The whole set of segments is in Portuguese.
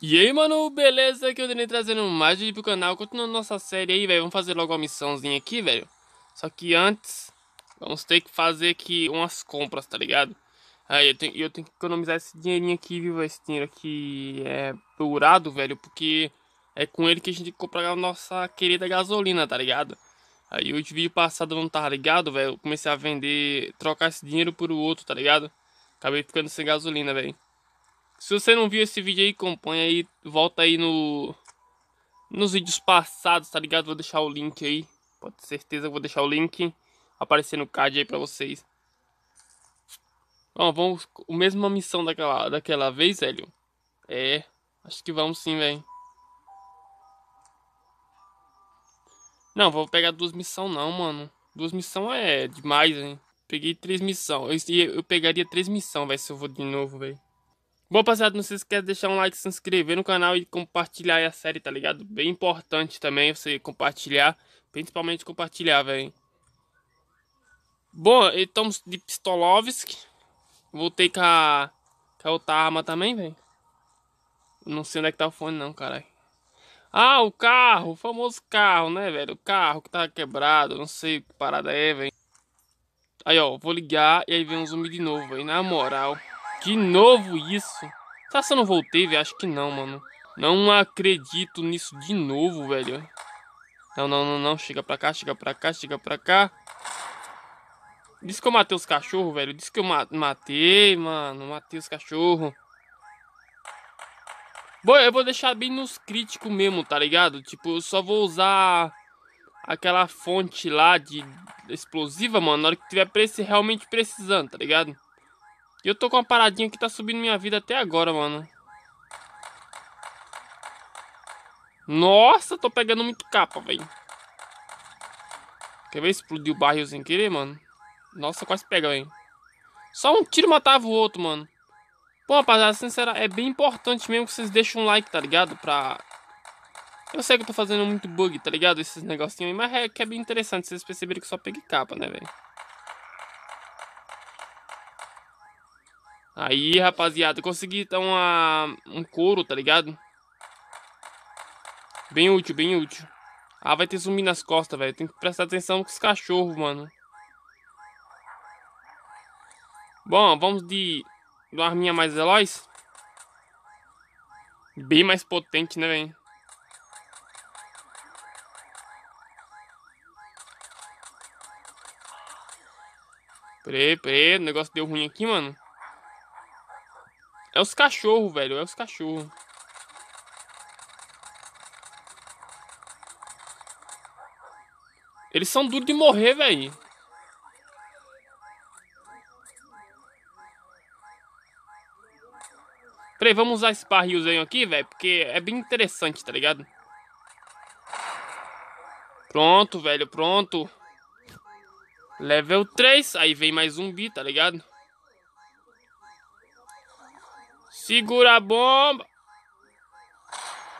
E aí, mano, beleza? Aqui é o Dani trazendo mais vídeo pro canal, continuando nossa série aí, velho. Vamos fazer logo uma missãozinha aqui, velho. Só que antes, vamos ter que fazer aqui umas compras, tá ligado? Aí eu tenho, eu tenho que economizar esse dinheirinho aqui, viu? Esse dinheiro aqui é dourado, velho, porque é com ele que a gente compra a nossa querida gasolina, tá ligado? Aí o vídeo passado não tá ligado, velho. Eu comecei a vender, trocar esse dinheiro por o outro, tá ligado? Acabei ficando sem gasolina, velho. Se você não viu esse vídeo aí, acompanha aí. Volta aí no... Nos vídeos passados, tá ligado? Vou deixar o link aí. Pode ter certeza que vou deixar o link aparecer no card aí pra vocês. Bom, vamos... O mesma missão daquela, daquela vez, velho. É... Acho que vamos sim, velho. Não, vou pegar duas missões não, mano. Duas missões é demais, hein. Peguei três missões. Eu, eu pegaria três missões, velho, se eu vou de novo, velho. Bom, passado, não se esquece de deixar um like, se inscrever no canal e compartilhar a série, tá ligado? Bem importante também você compartilhar, principalmente compartilhar, velho. Bom, estamos de Pistolovsk. Voltei com a, com a outra arma também, velho. Não sei onde é que tá o fone não, caralho. Ah, o carro, o famoso carro, né, velho? O carro que tava quebrado, não sei que parada é, velho. Aí, ó, vou ligar e aí vem um zumbi de novo, velho. Na moral... De novo isso? Tá se eu não voltei, velho? Acho que não, mano. Não acredito nisso de novo, velho. Não, não, não, não. Chega pra cá, chega pra cá, chega pra cá. Diz que eu matei os cachorros, velho. Diz que eu ma matei, mano. Matei os cachorros. Bom, eu vou deixar bem nos críticos mesmo, tá ligado? Tipo, eu só vou usar aquela fonte lá de explosiva, mano. Na hora que tiver realmente precisando, tá ligado? E eu tô com uma paradinha que tá subindo minha vida até agora, mano. Nossa, tô pegando muito capa, velho. Quer ver explodir o barril sem querer, mano? Nossa, quase pega, velho. Só um tiro matava o outro, mano. Bom, rapaziada, sincera, é bem importante mesmo que vocês deixem um like, tá ligado? Pra... Eu sei que eu tô fazendo muito bug, tá ligado? Esses negocinhos aí, mas é que é bem interessante. Vocês perceberam que só peguei capa, né, velho? Aí, rapaziada, consegui dar uma, um couro, tá ligado? Bem útil, bem útil. Ah, vai ter zumbi nas costas, velho. Tem que prestar atenção com os cachorros, mano. Bom, vamos de, de uma arminha mais veloz. Bem mais potente, né, velho? Peraí, peraí, o negócio deu ruim aqui, mano. É os cachorros, velho. É os cachorros. Eles são duros de morrer, velho. Peraí, vamos usar esse barrilzinho aqui, velho. Porque é bem interessante, tá ligado? Pronto, velho. Pronto. Level 3. Aí vem mais zumbi, tá ligado? Segura a bomba.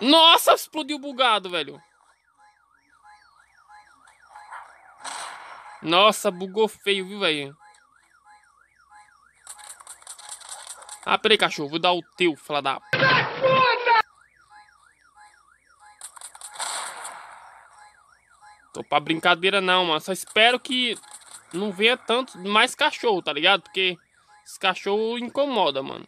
Nossa, explodiu bugado, velho. Nossa, bugou feio, viu, velho? Ah, peraí, cachorro. Vou dar o teu, fala da... Tô pra brincadeira não, mano. Só espero que não venha tanto mais cachorro, tá ligado? Porque esse cachorro incomoda, mano.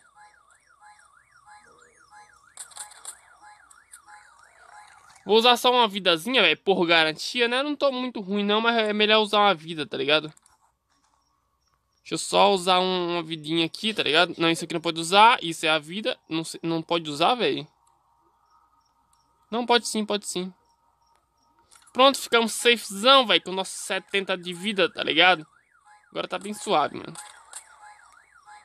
Vou usar só uma vidazinha, velho, por garantia, né? Eu não tô muito ruim não, mas é melhor usar uma vida, tá ligado? Deixa eu só usar um, uma vidinha aqui, tá ligado? Não, isso aqui não pode usar, isso é a vida. Não, não pode usar, velho? Não, pode sim, pode sim. Pronto, ficamos safezão, velho, com nosso 70 de vida, tá ligado? Agora tá bem suave, mano.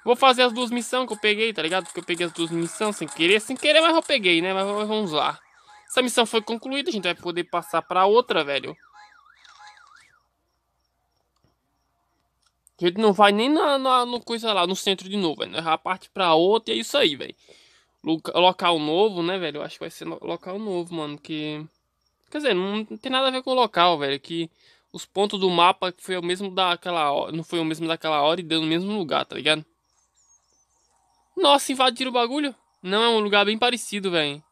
Vou fazer as duas missões que eu peguei, tá ligado? Porque eu peguei as duas missões sem querer. Sem querer, mas eu peguei, né? Mas vamos lá. Essa missão foi concluída, a gente vai poder passar pra outra, velho. A gente não vai nem na, na, no coisa lá, no centro de novo, velho. A parte pra outra e é isso aí, velho. Local novo, né, velho? Eu acho que vai ser local novo, mano. Que. Quer dizer, não tem nada a ver com o local, velho. Que os pontos do mapa foi o mesmo daquela hora. Não foi o mesmo daquela hora e deu no mesmo lugar, tá ligado? Nossa, invadiram o bagulho. Não, é um lugar bem parecido, velho.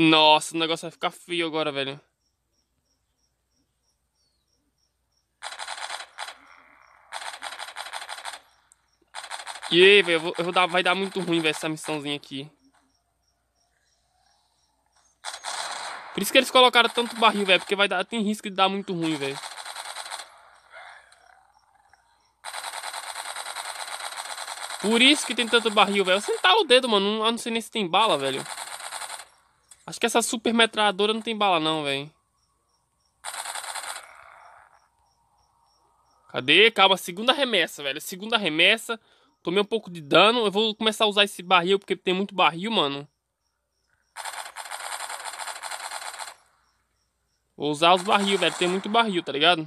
Nossa, o negócio vai ficar frio agora, velho. E aí, velho, eu vou, eu vou dar, vai dar muito ruim, velho, essa missãozinha aqui. Por isso que eles colocaram tanto barril, velho, porque vai dar, tem risco de dar muito ruim, velho. Por isso que tem tanto barril, velho. Eu sentar tá o dedo, mano. Eu não sei nem se tem bala, velho. Acho que essa super metralhadora não tem bala não, velho. Cadê? Calma, segunda remessa, velho. Segunda remessa. Tomei um pouco de dano. Eu vou começar a usar esse barril, porque tem muito barril, mano. Vou usar os barril, velho. Tem muito barril, tá ligado?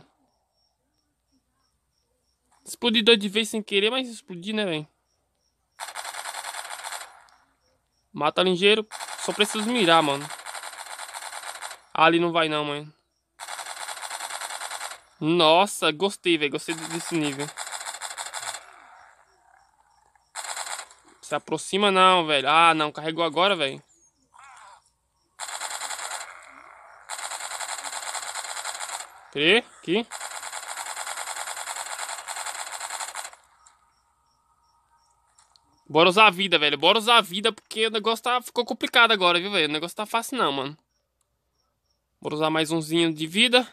Explodi dois de vez sem querer, mas explodi, né, velho? Mata ligeiro só preciso mirar, mano. Ali não vai não, mano. Nossa, gostei, velho. Gostei desse nível. Se aproxima não, velho. Ah, não. Carregou agora, velho. Crê, aqui. Bora usar a vida, velho. Bora usar a vida, porque o negócio tá, ficou complicado agora, viu, velho? O negócio tá fácil não, mano. Bora usar mais umzinho de vida.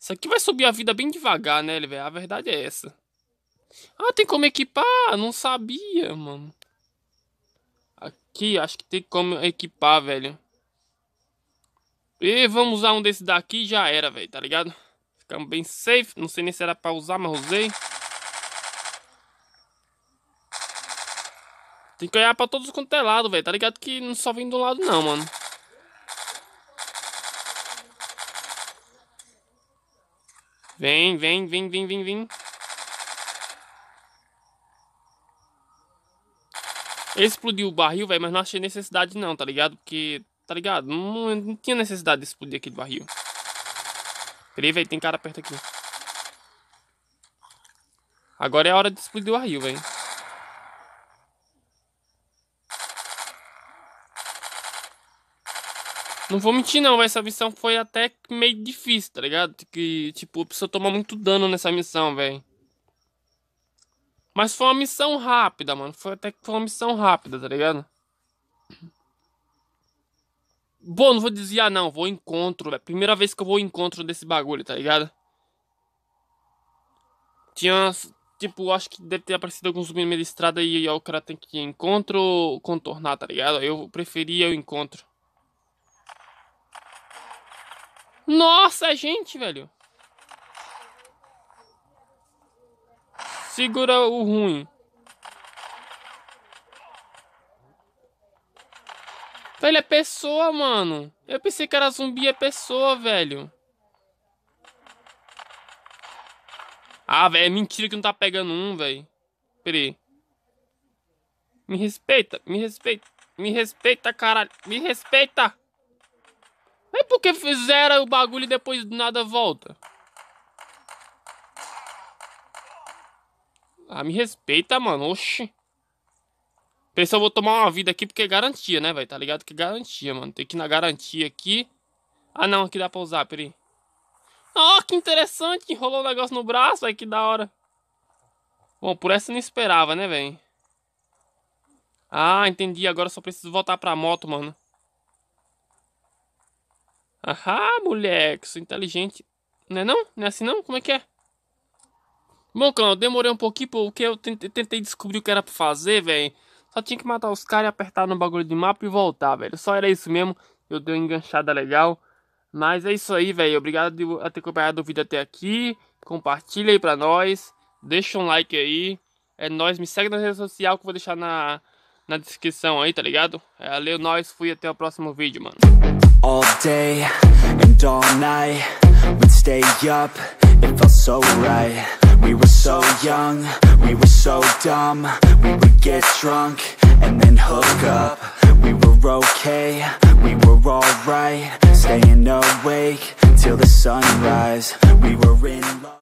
Isso aqui vai subir a vida bem devagar, né, velho? A verdade é essa. Ah, tem como equipar? Não sabia, mano. Aqui, acho que tem como equipar, velho. E vamos usar um desse daqui já era, velho, tá ligado? Ficamos bem safe. Não sei nem se era pra usar, mas usei. Tem que olhar pra todos os é lado, velho. Tá ligado que não só vem de um lado, não, mano. Vem, vem, vem, vem, vem, vem. Explodiu o barril, velho, mas não achei necessidade não, tá ligado? Porque, tá ligado? Não, não tinha necessidade de explodir aquele barril. Peraí, velho, tem cara perto aqui. Agora é a hora de explodir o barril, velho. Não vou mentir, não, essa missão foi até meio difícil, tá ligado? Que, tipo, a tomar muito dano nessa missão, velho. Mas foi uma missão rápida, mano. Foi até que foi uma missão rápida, tá ligado? Bom, não vou ah, não. Vou encontro, velho. Primeira vez que eu vou encontro desse bagulho, tá ligado? Tinha, tipo, acho que deve ter aparecido alguns meio de estrada e, o cara tem que encontro contornar, tá ligado? Eu preferia o encontro. Nossa, é gente, velho. Segura o ruim. ele é pessoa, mano. Eu pensei que era zumbi, é pessoa, velho. Ah, velho, é mentira que não tá pegando um, velho. Peraí. Me respeita, me respeita, me respeita, caralho. Me respeita. É porque fizeram o bagulho e depois nada volta. Ah, me respeita, mano. Oxi. eu vou tomar uma vida aqui porque é garantia, né, velho? Tá ligado que é garantia, mano. Tem que ir na garantia aqui. Ah, não. Aqui dá pra usar, peraí. Ó, oh, que interessante. Enrolou um negócio no braço, velho. Que da hora. Bom, por essa eu não esperava, né, velho? Ah, entendi. Agora só preciso voltar pra moto, mano. Ahá, moleque, sou inteligente. Não é não? Não é assim não? Como é que é? Bom, cão, eu demorei um pouquinho porque eu tentei descobrir o que era pra fazer, velho. Só tinha que matar os caras e apertar no bagulho de mapa e voltar, velho. Só era isso mesmo. Eu dei uma enganchada legal. Mas é isso aí, velho. Obrigado por ter acompanhado o vídeo até aqui. Compartilha aí pra nós. Deixa um like aí. É nóis. Me segue nas redes sociais que eu vou deixar na, na descrição aí, tá ligado? Valeu, é, nós. Fui até o próximo vídeo, mano. All day and all night We'd stay up, it felt so right We were so young, we were so dumb We would get drunk and then hook up We were okay, we were alright Staying awake till the sunrise We were in love